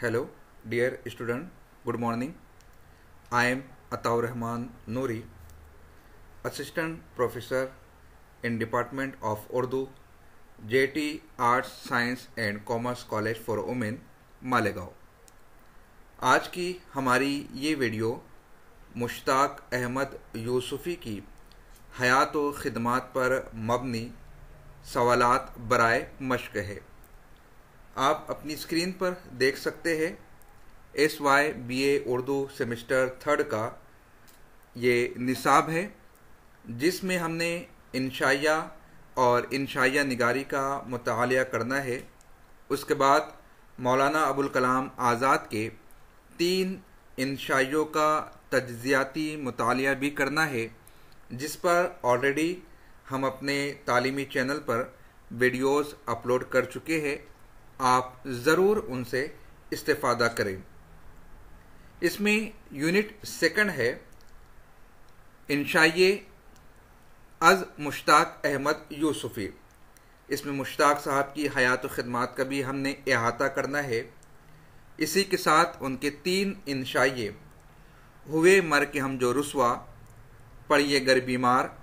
hello dear student good morning I am Ataur Rahman Noori assistant professor in department of Urdu J T arts science and commerce college for women Malegaon आज की हमारी ये video Mushtaq Ahmad Yusufi की हयात व खदमात पर मबनी सवालत बरए मश्क है आप अपनी स्क्रीन पर देख सकते हैं S Y B A Urdu semester third का ये निसाब है जिसमें हमने इनशाया और इनशाया निगारी का मताल करना है उसके बाद मौलाना अबुल कलाम आज़ाद के तीन इनशाइयों का तजियाती मताल भी करना है जिस पर ऑलरेडी हम अपने तालीमी चैनल पर वीडियोस अपलोड कर चुके हैं आप ज़रूर उनसे इस्तेफादा करें इसमें यूनिट सेकंड है इंशाइए अज़ मुश्ताक अहमद यूसुफ़ी इसमें मुश्ताक साहब की हयात ख़दमात का भी हमने अहाता करना है इसी के साथ उनके तीन इंशाइए हुए मर के हम जो रसवा पढ़िए गर बीमार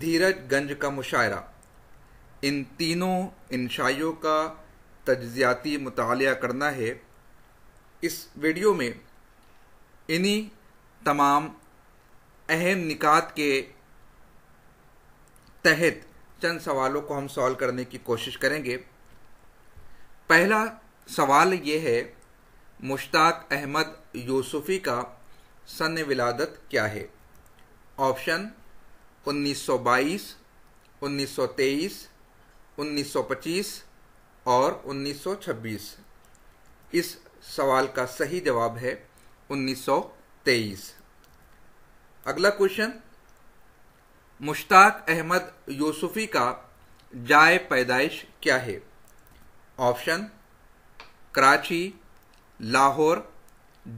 धीरज गंज का मुशायरा इन तीनों इंशाइयों का तजियाती मुताल करना है इस वीडियो में इन्हीं तमाम अहम निकात के तहत चंद सवालों को हम सॉल्व करने की कोशिश करेंगे पहला सवाल ये है मुश्ताक अहमद यूसुफ़ी का सन विलादत क्या है ऑप्शन 1922, 1923, 1925 और 1926 इस सवाल का सही जवाब है 1923 अगला क्वेश्चन मुश्ताक अहमद यूसुफी का जाय पैदाइश क्या है ऑप्शन कराची लाहौर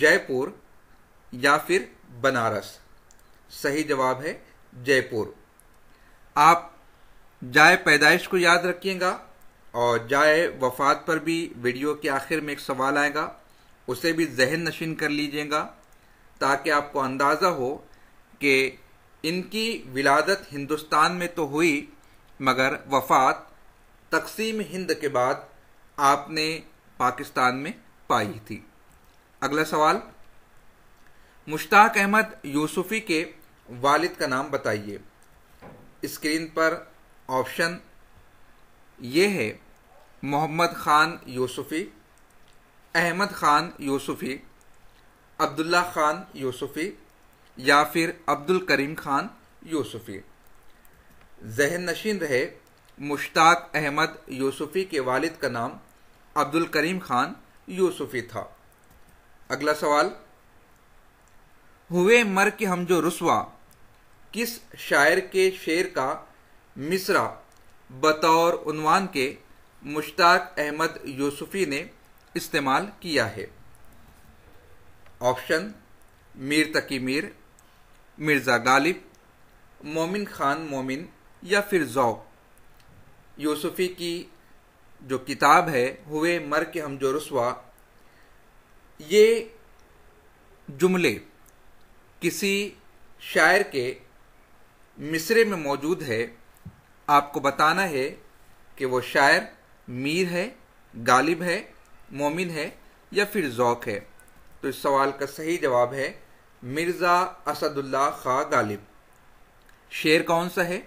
जयपुर या फिर बनारस सही जवाब है जयपुर आप जाय पैदाइश को याद रखिएगा और जाए वफात पर भी वीडियो के आखिर में एक सवाल आएगा उसे भी जहन नशीन कर लीजिएगा ताकि आपको अंदाज़ा हो कि इनकी विलादत हिंदुस्तान में तो हुई मगर वफात तकसीम हिंद के बाद आपने पाकिस्तान में पाई थी अगला सवाल मुश्ताक अहमद यूसुफ़ी के वालिद का नाम बताइए स्क्रीन पर ऑप्शन ये है मोहम्मद ख़ान यूसुफ़ी अहमद ख़ान यूसुफ़ी अब्दुल्ला ख़ान यूसुफ़ी या फिर अब्दुल करीम ख़ान यूसुफ़ी जहन नशीन रहे मुश्ताक अहमद यूसुफ़ी के वालिद का नाम अब्दुल करीम ख़ान यूसुफ़ी था अगला सवाल हुए मर के हम जो रसवा किस शायर के शेर का मिसरा बतौर उनवान के मुश्ताक अहमद यूसुफी ने इस्तेमाल किया है ऑप्शन मीर तकी मीर मिर्ज़ा गालिब मोमिन खान मोमिन या फिर ज़ौ यूसुफी की जो किताब है हुए मर के हम जो रसवा ये जुमले किसी शायर के मिसरे में मौजूद है आपको बताना है कि वो शायर मीर है गालिब है मोमिन है या फिर जौक है तो इस सवाल का सही जवाब है मिर्ज़ा असदुल्ला खा गालिब शेर कौन सा है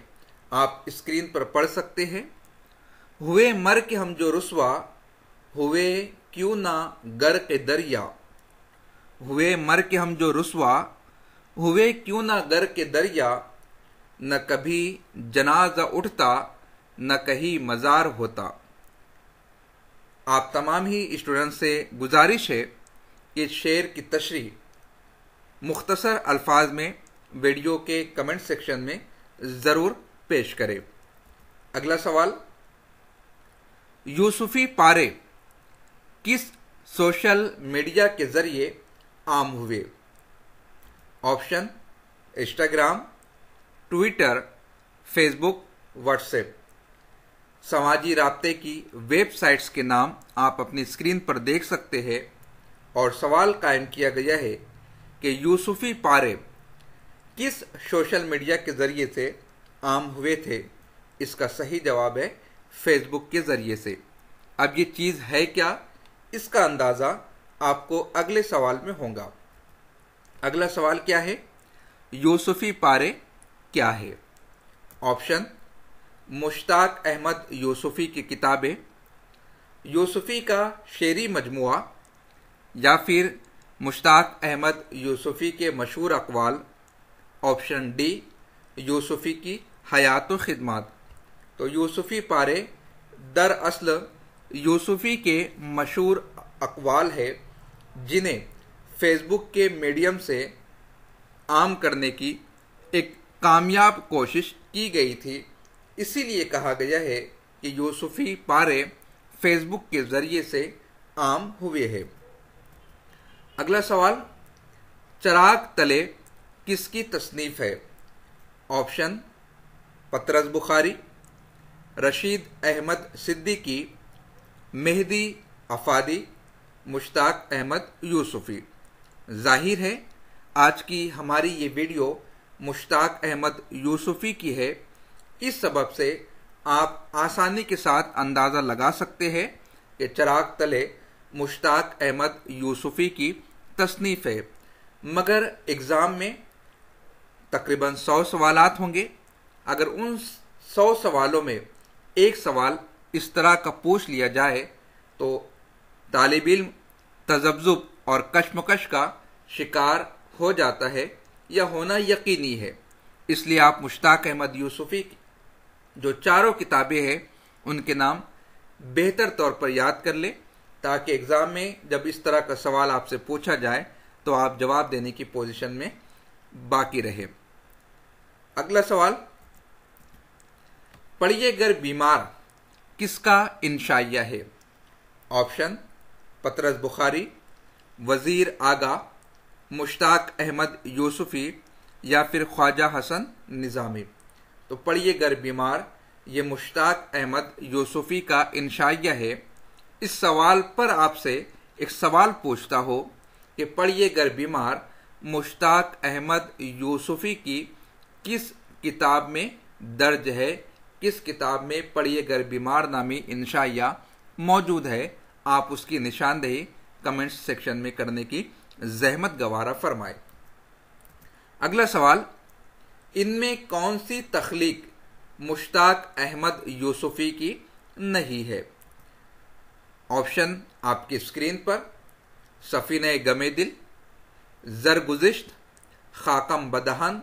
आप स्क्रीन पर पढ़ सकते हैं हुए मर के हम जो रसवा हुए क्यों ना गर के दरिया हुए मर के हम जो रसवा हुए क्यों ना गर के दरिया न कभी जनाजा उठता न कहीं मज़ार होता आप तमाम ही स्टूडेंट से गुजारिश है कि शेर की तशरी मुख्तसर अल्फाज में वीडियो के कमेंट सेक्शन में ज़रूर पेश करें अगला सवाल यूसुफी पारे किस सोशल मीडिया के ज़रिए आम हुए option Instagram Twitter Facebook WhatsApp समाजी रबते की वेबसाइट्स के नाम आप अपनी स्क्रीन पर देख सकते हैं और सवाल कायम किया गया है कि यूसुफी पारे किस सोशल मीडिया के ज़रिए से आम हुए थे इसका सही जवाब है फेसबुक के ज़रिए से अब ये चीज़ है क्या इसका अंदाज़ा आपको अगले सवाल में होगा अगला सवाल क्या है यूसुफी पारे क्या है ऑप्शन मुश्ताक अहमद यूसुफ़ी की किताबें यूसुफ़ी का शेरी मजमु या फिर मुश्ताक अहमद यूसुफ़ी के मशहूर अकवाल ऑप्शन डी यूसुफ़ी की हयात व ख़दमात तो यूसुफ़ी पारे दरअसल यूसुफ़ी के मशहूर अकवाल है जिन्हें फेसबुक के मीडियम से आम करने की एक कामयाब कोशिश की गई थी इसीलिए कहा गया है कि यूसुफी पारे फेसबुक के ज़रिए से आम हुए हैं अगला सवाल चराग तले किसकी तसनीफ़ है ऑप्शन पतरस बुखारी रशीद अहमद सिद्दीकी मेहदी अफादी मुश्ताक अहमद यूसुफ़ी जाहिर है आज की हमारी ये वीडियो मुश्ताक अहमद यूसुफी की है इस सबब से आप आसानी के साथ अंदाज़ा लगा सकते हैं कि चराग तले मुश्ताक अहमद यूसुफी की तसनीफ़ है मगर एग्ज़ाम में तकरीबन सौ सवाल होंगे अगर उन सौ सवालों में एक सवाल इस तरह का पूछ लिया जाए तो तालब इल्म तजब्जुब और कशमकश का शिकार हो जाता है या होना यकीनी है इसलिए आप मुश्ताक अहमद यूसुफी जो चारों किताबें हैं उनके नाम बेहतर तौर पर याद कर लें ताकि एग्ज़ाम में जब इस तरह का सवाल आपसे पूछा जाए तो आप जवाब देने की पोजीशन में बाकी रहे अगला सवाल पढ़िए गर बीमार किसका इंशाइया है ऑप्शन पतरस बुखारी वज़ीर आगा मुश्ताक अहमद यूसुफ़ी या फिर ख्वाजा हसन निज़ामी तो पढ़िए गर बीमार ये मुश्ताक अहमद यूसुफ़ी का इंशाइया है इस सवाल पर आपसे एक सवाल पूछता हो कि पढ़िए गर बीमार मुश्ताक अहमद यूसुफ़ी की किस किताब में दर्ज है किस किताब में पढ़िए गर बीमार नामी इंशाइया मौजूद है आप उसकी निशानदेही कमेंट्स सेक्शन में करने की जहमत गवारा फरमाए अगला सवाल इनमें कौन सी तख्लीक मुश्ताक अहमद यूसुफी की नहीं है ऑप्शन आपकी स्क्रीन पर सफ़ीन गमे दिल जरगुजश्त खाकम बदहन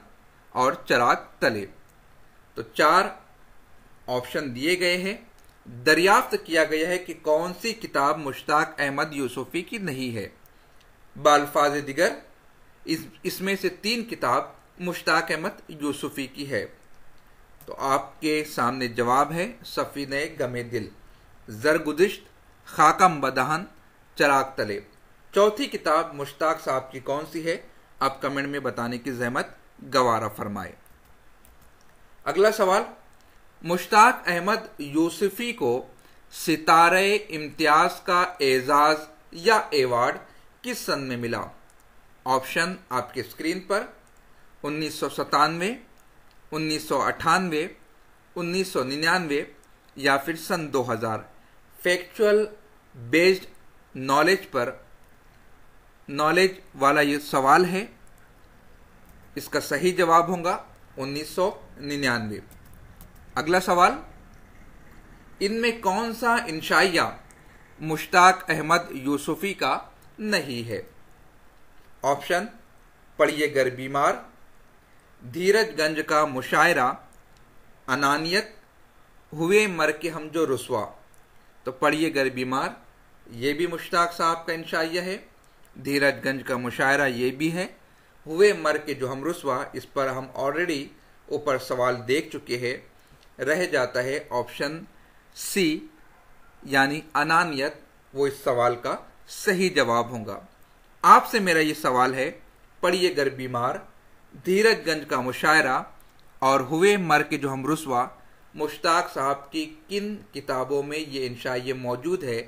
और चराग तले तो चार ऑप्शन दिए गए हैं दरियाफ्त किया गया है कि कौन सी किताब मुश्ताक अहमद यूसुफी की नहीं है बालफाज दिगर इस इसमें से तीन किताब मुश्ताक अहमद यूसुफी की है तो आपके सामने जवाब है सफ़ीन गमे दिल जरगुदिश्त खाकम बदहन चराग तले चौथी किताब मुश्ताक साहब की कौन सी है आप कमेंट में बताने की जहमत गवारा फरमाए अगला सवाल मुश्ताक अहमद यूसुफी को सितारे इम्तियाज का एजाज या एवार्ड किस सन में मिला ऑप्शन आपके स्क्रीन पर उन्नीस सौ सतानवे उन्नीस सौ अट्ठानवे उन्नीस सौ निन्यानवे या फिर सन 2000 फैक्चुअल बेस्ड नॉलेज पर नॉलेज वाला ये सवाल है इसका सही जवाब होगा 1999 अगला सवाल इनमें कौन सा इंशाइया मुश्ताक अहमद यूसुफ़ी का नहीं है ऑप्शन पढ़िए गर बीमार धीरजगंज का मुशायरा अनानियत हुए मर के हम जो रसवा तो पढ़िए गर बीमार ये भी मुश्ताक साहब का इंशाइया है धीरजगंज का मुशायरा ये भी है हुए मर के जो हम रसवा इस पर हम ऑलरेडी ऊपर सवाल देख चुके हैं रह जाता है ऑप्शन सी यानी अनानियत वो इस सवाल का सही जवाब होगा आपसे मेरा ये सवाल है पढ़िए गर बीमार धीरजगंज का मुशायरा और हुए मर के जो हम रसवा मुश्ताक साहब की किन किताबों में ये इंशा ये मौजूद है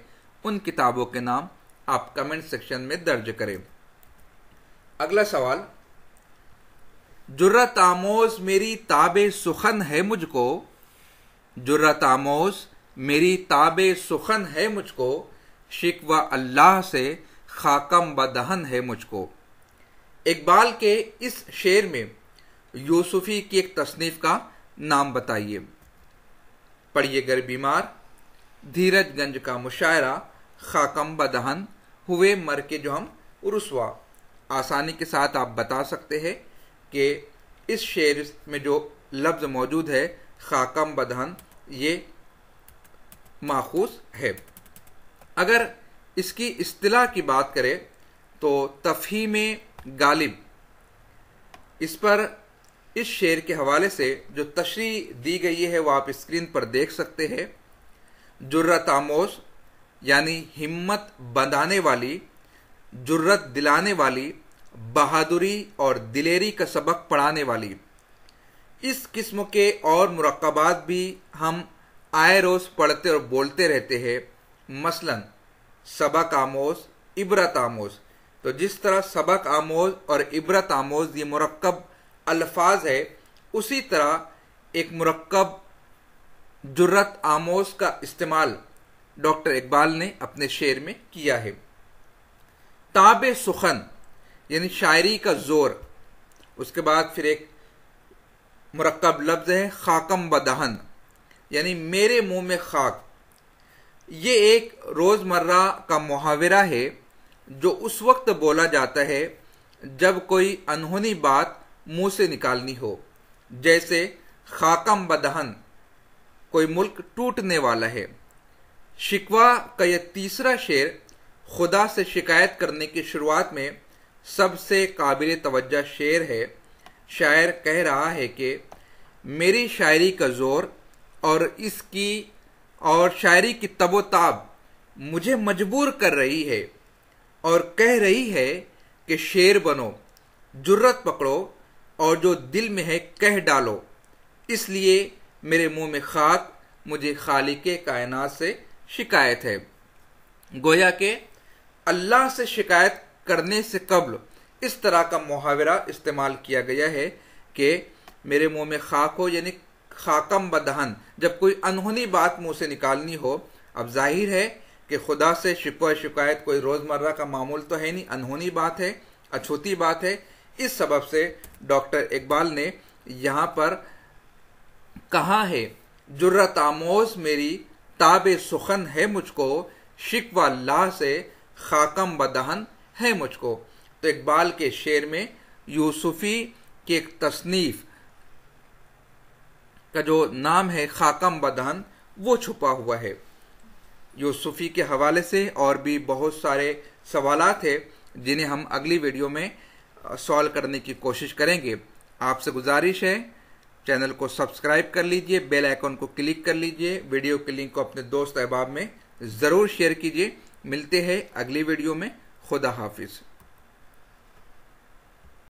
उन किताबों के नाम आप कमेंट सेक्शन में दर्ज करें अगला सवाल जुर्रत आमोज मेरी ताब सुखन है मुझको जुर्रत आमोज मेरी ताब सुखन है मुझको शिकवा अल्लाह से खाकम बदहन है मुझको इकबाल के इस शेर में यूसुफी की एक तसनीफ का नाम बताइए पढ़िए गर बीमार धीरजगंज का मुशायरा खाकम बदहन हुए मर के जो हम रसवा आसानी के साथ आप बता सकते हैं कि इस शेर में जो लफ्ज़ मौजूद है खाकम बदहन ये माखूस है अगर इसकी अतलाह की बात करें तो तफहीम गालिब इस पर इस शेर के हवाले से जो तशरी दी गई है वह आप स्क्रीन पर देख सकते हैं जुर्रत आमोज यानी हिम्मत बंधाने वाली जुर्रत दिलाने वाली बहादुरी और दिलेरी का सबक पढ़ाने वाली इस किस्म के और मरकबात भी हम आए रोज़ पढ़ते और बोलते रहते हैं मसलन सबक आमोज इबरत आमोज तो जिस तरह सबक आमोज और इबरत आमोज ये मरकब अल्फाज है उसी तरह एक मरकब जुर्रत आमोज का इस्तेमाल डॉक्टर इकबाल ने अपने शेर में किया है ताब सुखन यानी शायरी का जोर उसके बाद फिर एक मरकब लफ्ज़ है खाकम बदहन यानी मेरे मुंह में खाक ये एक रोज़मर्रा का मुहावरा है जो उस वक्त बोला जाता है जब कोई अनहोनी बात मुंह से निकालनी हो जैसे खाकम बदहन कोई मुल्क टूटने वाला है शिकवा का यह तीसरा शेर खुदा से शिकायत करने की शुरुआत में सबसे काबिल तवज्जा शेर है शायर कह रहा है कि मेरी शायरी का ज़ोर और इसकी और शायरी की तबोताब मुझे मजबूर कर रही है और कह रही है कि शेर बनो जुर्रत पकड़ो और जो दिल में है कह डालो इसलिए मेरे मुंह में खाक मुझे खाली के कायनात से शिकायत है गोया के अल्लाह से शिकायत करने से कबल इस तरह का मुहावरा इस्तेमाल किया गया है कि मेरे मुंह में खाक हो यानी खाकम बदहन दहन जब कोई अनहोनी बात मुंह से निकालनी हो अब जाहिर है कि खुदा से शिकवा शिकायत कोई रोज़मर्रा का मामूल तो है नहीं अनहोनी बात है अछूती बात है इस सबब से डॉक्टर इकबाल ने यहाँ पर कहा है जुर्रत आमोज मेरी ताब सुखन है मुझको शिकवा ला से खाकम बदहन है मुझको तो इकबाल के शेर में यूसुफी की एक तसनीफ़ का जो नाम है खाकम बदान वो छुपा हुआ है यूसुफी के हवाले से और भी बहुत सारे सवाल है जिन्हें हम अगली वीडियो में सॉल्व करने की कोशिश करेंगे आपसे गुजारिश है चैनल को सब्सक्राइब कर लीजिए बेल आइकॉन को क्लिक कर लीजिए वीडियो के लिंक को अपने दोस्त अहबाब में ज़रूर शेयर कीजिए मिलते हैं अगली वीडियो में खुदा हाफिज़